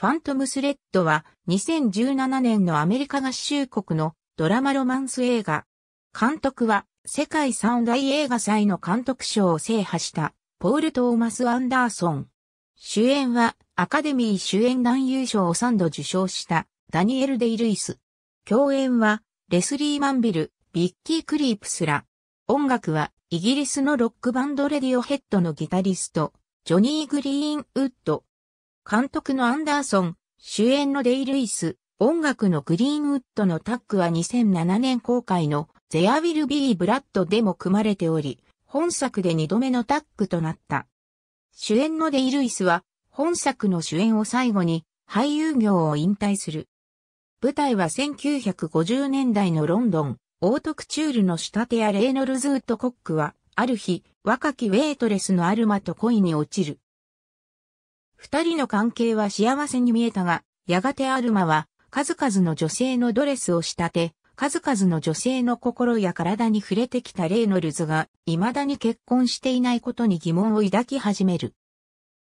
ファントムスレッドは2017年のアメリカ合衆国のドラマロマンス映画。監督は世界三大映画祭の監督賞を制覇したポール・トーマス・アンダーソン。主演はアカデミー主演男優賞を3度受賞したダニエル・デイ・ルイス。共演はレスリー・マンビル、ビッキー・クリープスら。音楽はイギリスのロックバンドレディオヘッドのギタリスト、ジョニー・グリーンウッド。監督のアンダーソン、主演のデイ・ルイス、音楽のグリーンウッドのタッグは2007年公開の There Will Be Blood でも組まれており、本作で2度目のタッグとなった。主演のデイ・ルイスは、本作の主演を最後に、俳優業を引退する。舞台は1950年代のロンドン、オートクチュールの仕立て屋レーノルズ・ウッドコックは、ある日、若きウェイトレスのアルマと恋に落ちる。二人の関係は幸せに見えたが、やがてアルマは数々の女性のドレスを仕立て、数々の女性の心や体に触れてきたレイノルズが未だに結婚していないことに疑問を抱き始める。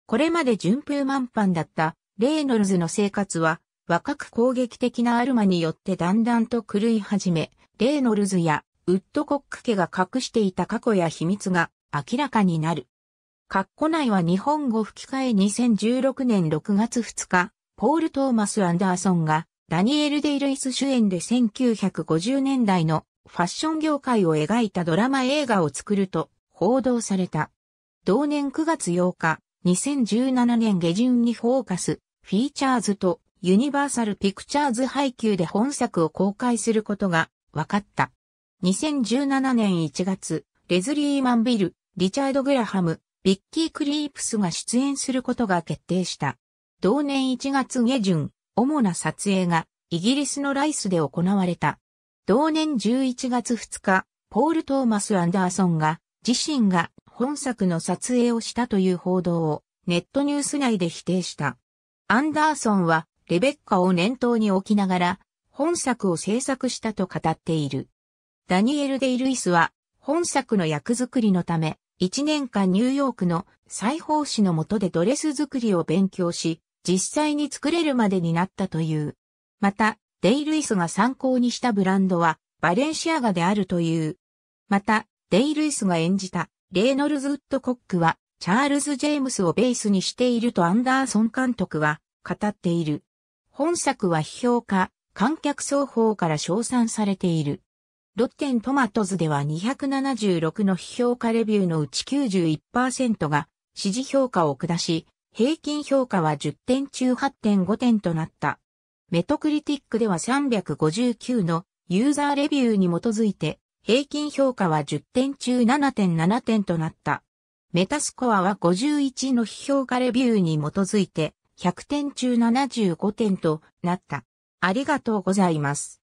これまで順風満帆だったレイノルズの生活は若く攻撃的なアルマによってだんだんと狂い始め、レイノルズやウッドコック家が隠していた過去や秘密が明らかになる。カッコ内は日本語吹き替え2016年6月2日、ポール・トーマス・アンダーソンが、ダニエル・デイ・ルイス主演で1950年代のファッション業界を描いたドラマ映画を作ると報道された。同年9月8日、2017年下旬にフォーカス、フィーチャーズとユニバーサル・ピクチャーズ配給で本作を公開することが分かった。2017年1月、レズリー・マンビル、リチャード・グラハム、ビッキー・クリープスが出演することが決定した。同年1月下旬、主な撮影がイギリスのライスで行われた。同年11月2日、ポール・トーマス・アンダーソンが自身が本作の撮影をしたという報道をネットニュース内で否定した。アンダーソンはレベッカを念頭に置きながら本作を制作したと語っている。ダニエル・デイ・ルイスは本作の役作りのため1年間ニューヨークの裁縫師の下でドレス作りを勉強し、実際に作れるまでになったという。また、デイ・ルイスが参考にしたブランドは、バレンシアガであるという。また、デイ・ルイスが演じた、レイノルズ・ウッド・コックは、チャールズ・ジェームスをベースにしているとアンダーソン監督は、語っている。本作は批評家、観客双方から称賛されている。ロッテントマトズでは276の非評価レビューのうち91%が支持評価を下し、平均評価は10点中8.5点となった。メトクリティックでは359のユーザーレビューに基づいて、平均評価は10点中7.7点となった。メタスコアは51の非評価レビューに基づいて、100点中75点となった。ありがとうございます。